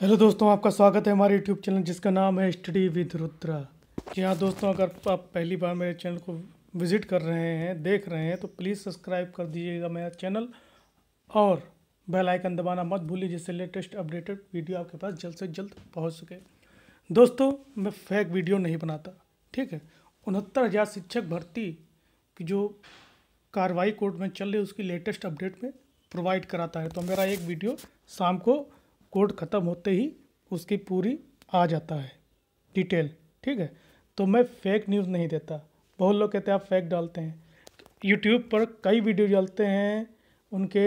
hello दोस्तों आपका स्वागत है हमारे यूट्यूब चैनल जिसका नाम है स्टडी विद रुद्रा जी हाँ दोस्तों अगर आप पहली बार मेरे चैनल को विज़िट कर रहे हैं देख रहे हैं तो प्लीज़ सब्सक्राइब कर दीजिएगा मेरा चैनल और बेल आइकन दबाना मत भूलिए जिससे लेटेस्ट अपडेटेड वीडियो आपके पास जल्द से जल्द पहुँच सके दोस्तों मैं फेक वीडियो नहीं बनाता ठीक है उनहत्तर हज़ार शिक्षक भर्ती की जो कार्रवाई कोर्ट में चल रही है उसकी लेटेस्ट अपडेट में प्रोवाइड कराता है तो मेरा एक वीडियो शाम को कोड ख़त्म होते ही उसकी पूरी आ जाता है डिटेल ठीक है तो मैं फेक न्यूज़ नहीं देता बहुत लोग कहते हैं आप फेक डालते हैं यूट्यूब पर कई वीडियो डालते हैं उनके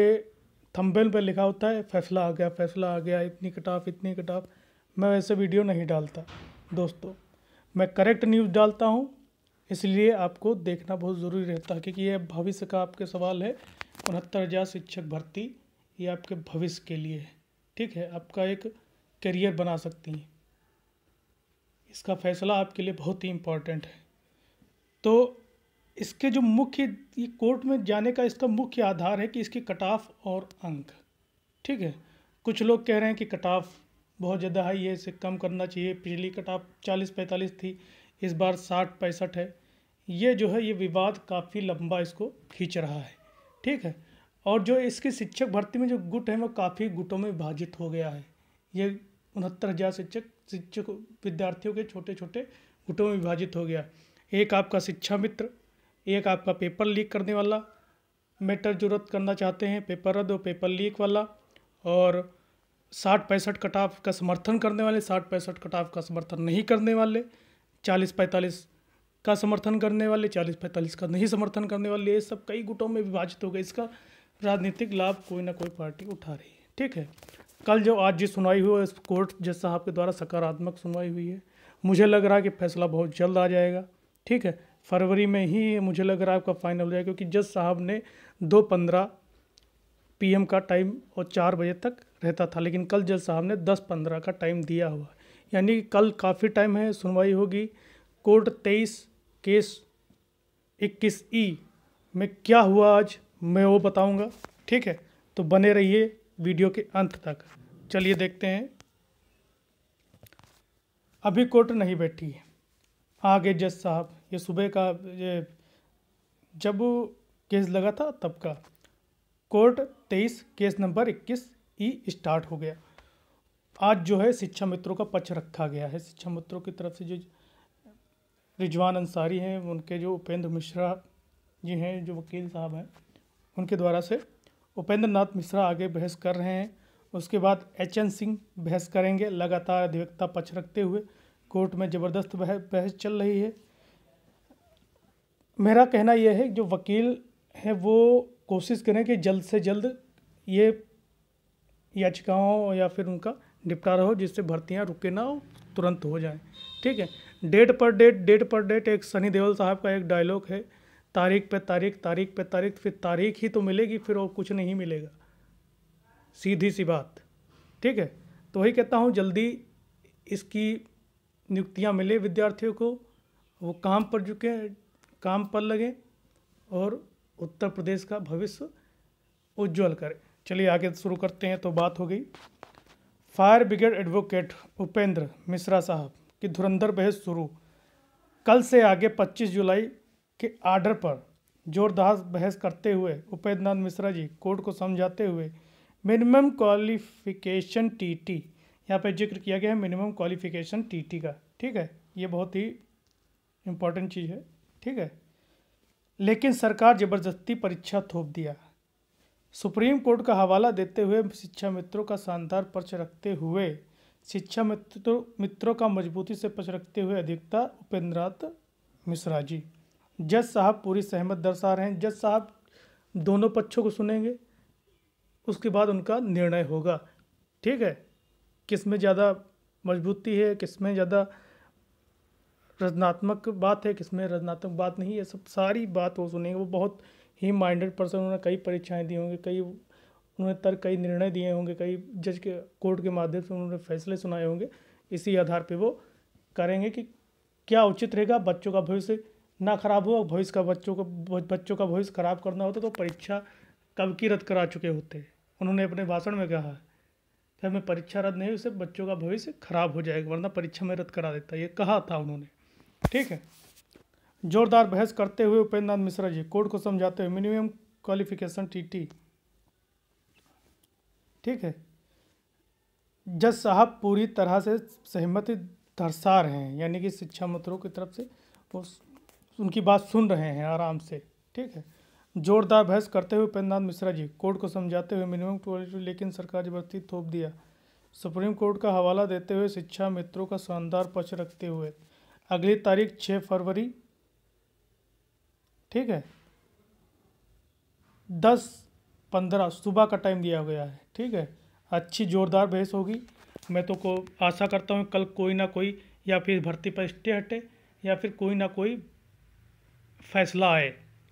थंबेल पर लिखा होता है फैसला आ गया फैसला आ गया इतनी कटाफ इतनी कटाफ मैं वैसे वीडियो नहीं डालता दोस्तों मैं करेक्ट न्यूज़ डालता हूँ इसलिए आपको देखना बहुत ज़रूरी रहता है क्योंकि यह भविष्य का आपके सवाल है उनहत्तर हज़ार शिक्षक भर्ती ये आपके भविष्य के लिए है ठीक है आपका एक करियर बना सकती हैं इसका फैसला आपके लिए बहुत ही इम्पोर्टेंट है तो इसके जो मुख्य ये कोर्ट में जाने का इसका मुख्य आधार है कि इसकी कट ऑफ और अंक ठीक है कुछ लोग कह रहे हैं कि कट ऑफ बहुत ज़्यादा हाई है इसे कम करना चाहिए पिछली कट ऑफ चालीस पैंतालीस थी इस बार साठ पैंसठ है ये जो है ये विवाद काफ़ी लंबा इसको खींच रहा है ठीक है और जो इसकी शिक्षक भर्ती में जो गुट हैं वो काफ़ी गुटों में विभाजित हो गया है ये उनहत्तर हज़ार शिक्षक शिक्षक विद्यार्थियों के छोटे छोटे गुटों में विभाजित हो गया एक आपका शिक्षा मित्र एक आपका पेपर लीक करने वाला मैटर जरूरत करना चाहते हैं पेपर रद्द और पेपर लीक वाला और साठ पैंसठ कटाफ का समर्थन करने वाले साठ पैंसठ कटाफ का समर्थन नहीं करने वाले चालीस पैंतालीस का समर्थन करने वाले चालीस पैंतालीस का नहीं समर्थन करने वाले ये सब कई गुटों में विभाजित हो गए इसका राजनीतिक लाभ कोई ना कोई पार्टी उठा रही है ठीक है कल जो आज जी सुनवाई हुई है इस कोर्ट जज साहब के द्वारा सकारात्मक सुनवाई हुई है मुझे लग रहा है कि फैसला बहुत जल्द आ जाएगा ठीक है फरवरी में ही मुझे लग रहा है आपका फाइनल हो जाएगा क्योंकि जज साहब ने दो पंद्रह पी का टाइम और चार बजे तक रहता था लेकिन कल जज साहब ने दस पंद्रह का टाइम दिया हुआ यानी कल काफ़ी टाइम है सुनवाई होगी कोर्ट तेईस केस इक्कीस ई में क्या हुआ आज मैं वो बताऊंगा ठीक है तो बने रहिए वीडियो के अंत तक चलिए देखते हैं अभी कोर्ट नहीं बैठी है आगे जज साहब ये सुबह का ये जब केस लगा था तब का कोर्ट तेईस केस नंबर इक्कीस ई स्टार्ट हो गया आज जो है शिक्षा मित्रों का पक्ष रखा गया है शिक्षा मित्रों की तरफ से जो रिजवान अंसारी हैं उनके जो उपेंद्र मिश्रा जी हैं जो वकील साहब हैं उनके द्वारा से उपेंद्र नाथ मिश्रा आगे बहस कर रहे हैं उसके बाद एच एन सिंह बहस करेंगे लगातार अधिवक्ता पक्ष रखते हुए कोर्ट में ज़बरदस्त बहस चल रही है मेरा कहना यह है जो वकील हैं वो कोशिश करें कि जल्द से जल्द ये याचिकाओं या फिर उनका निपटारा हो जिससे भर्तियाँ रुके ना हो तुरंत हो जाएं ठीक है डेट पर डेट डेट पर डेट एक सनी देओल साहब का एक डायलॉग है तारीख पे तारीख तारीख पे तारीख फिर तारीख ही तो मिलेगी फिर और कुछ नहीं मिलेगा सीधी सी बात ठीक है तो वही कहता हूँ जल्दी इसकी नियुक्तियाँ मिले विद्यार्थियों को वो काम पर चुके काम पर लगें और उत्तर प्रदेश का भविष्य उज्जवल करें चलिए आगे शुरू करते हैं तो बात हो गई fire brigade advocate Upendra Mishra साहब की धुरंधर बहस शुरू कल से आगे 25 जुलाई के आर्डर पर जोरदार बहस करते हुए उपेंद्रनाथ मिश्रा जी कोर्ट को समझाते हुए मिनिमम क्वालिफिकेशन टीटी यहाँ पर जिक्र किया गया है मिनिमम क्वालिफिकेशन टीटी का ठीक है ये बहुत ही इम्पोर्टेंट चीज़ है ठीक है लेकिन सरकार ज़बरदस्ती परीक्षा थोप दिया सुप्रीम कोर्ट का हवाला देते हुए शिक्षा मित्रों का शानदार पक्ष रखते हुए शिक्षा मित्रों मित्रों का मजबूती से पक्ष रखते हुए अधिकता उपेंद्रनाथ मिश्रा जी जज साहब पूरी सहमत दर्शा रहे हैं जज साहब दोनों पक्षों को सुनेंगे उसके बाद उनका निर्णय होगा ठीक है किस में ज़्यादा मजबूती है किस में ज़्यादा रचनात्मक बात है किस में रचनात्मक बात नहीं है सब सारी बात वो सुनेंगे वो बहुत ही माइंडेड पर्सन उन्होंने कई परीक्षाएं दी होंगी कई उन्होंने तर्क कई निर्णय दिए होंगे कई जज के कोर्ट के माध्यम से उन्होंने फैसले सुनाए होंगे इसी आधार पर वो करेंगे कि क्या उचित रहेगा बच्चों का भविष्य ना खराब हो भविष्य का बच्चों को बच्चों का भविष्य खराब करना होता तो परीक्षा कब की रद्द करा चुके होते उन्होंने अपने भाषण में कहा कि हमें परीक्षा रद्द नहीं हुई उससे बच्चों का भविष्य खराब हो जाएगा वरना परीक्षा में रद्द करा देता ये कहा था उन्होंने ठीक है जोरदार बहस करते हुए उपेंद्रनाथ मिश्रा जी कोर्ट को समझाते हुए मिनिमम क्वालिफिकेशन टी ठीक है जज साहब पूरी तरह से सहमति दर्शा रहे हैं यानी कि शिक्षा मंत्रों की तरफ से वो उनकी बात सुन रहे हैं आराम से ठीक है जोरदार बहस करते हुए उपेंद्रनाथ मिश्रा जी कोर्ट को समझाते हुए मिनिमम टॉयलेटरी लेकिन सरकार जबरदस्ती थोप दिया सुप्रीम कोर्ट का हवाला देते हुए शिक्षा मित्रों का शानदार पक्ष रखते हुए अगली तारीख छः फरवरी ठीक है दस पंद्रह सुबह का टाइम दिया गया है ठीक है अच्छी जोरदार बहस होगी मैं तो को आशा करता हूँ कल कोई ना कोई या फिर भर्ती पर स्टे हटे या फिर कोई ना कोई फैसला आए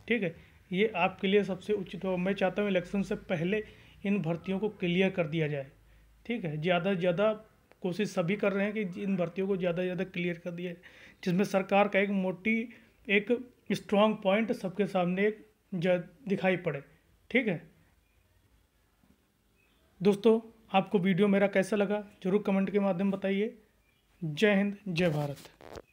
ठीक है ये आपके लिए सबसे उचित हो मैं चाहता हूँ इलेक्शन से पहले इन भर्तियों को क्लियर कर दिया जाए ठीक है ज़्यादा से ज़्यादा कोशिश सभी कर रहे हैं कि इन भर्तियों को ज़्यादा से ज़्यादा क्लियर कर दिया जाए जिसमें सरकार का एक मोटी एक स्ट्रांग पॉइंट सबके सामने एक दिखाई पड़े ठीक है दोस्तों आपको वीडियो मेरा कैसा लगा जरूर कमेंट के माध्यम बताइए जय हिंद जय भारत